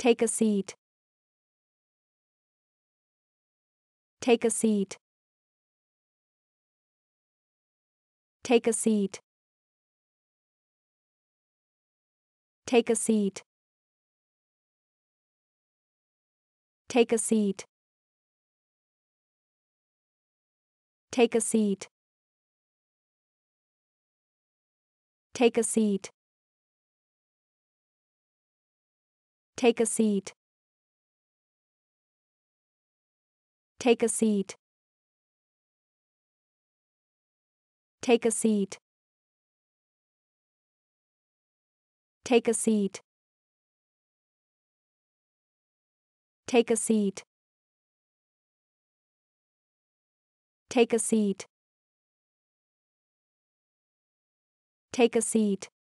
Take a seat. Take a seat. Take a seat. Take a seat. Take a seat. Take a seat. Take a seat. Take a seat. Take a seat. Take a seat. Take a seat. Take a seat. Take a seat. Take a seat.